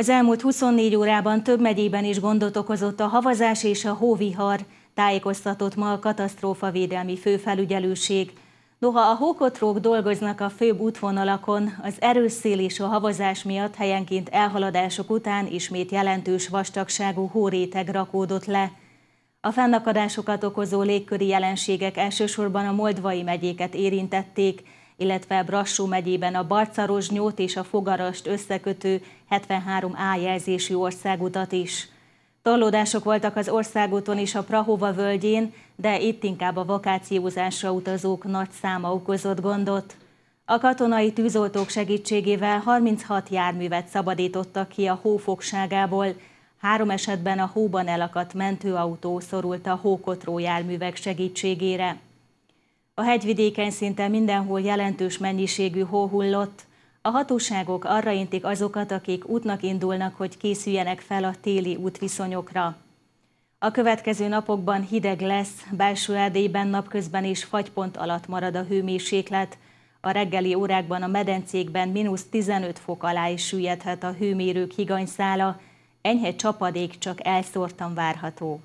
Az elmúlt 24 órában több megyében is gondot okozott a havazás és a hóvihar, tájékoztatott ma a Védelmi főfelügyelőség. Noha a hókotrók dolgoznak a főbb útvonalakon, az erős szél és a havazás miatt helyenként elhaladások után ismét jelentős vastagságú hóréteg rakódott le. A fennakadásokat okozó légköri jelenségek elsősorban a moldvai megyéket érintették, illetve Brassó megyében a Barcarozsnyót és a Fogarast összekötő 73A jelzésű országutat is. Torlódások voltak az országúton is a Prahova völgyén, de itt inkább a vakációzásra utazók nagy száma okozott gondot. A katonai tűzoltók segítségével 36 járművet szabadítottak ki a hófogságából, három esetben a hóban elakadt mentőautó szorult a hókotró járművek segítségére. A hegyvidéken szinte mindenhol jelentős mennyiségű hó hullott. A hatóságok arra intik azokat, akik útnak indulnak, hogy készüljenek fel a téli útviszonyokra. A következő napokban hideg lesz, belső Erdélyben napközben is fagypont alatt marad a hőmérséklet, a reggeli órákban a medencékben mínusz 15 fok alá is süllyedhet a hőmérők higanyszála, enyhe csapadék csak elszórtan várható.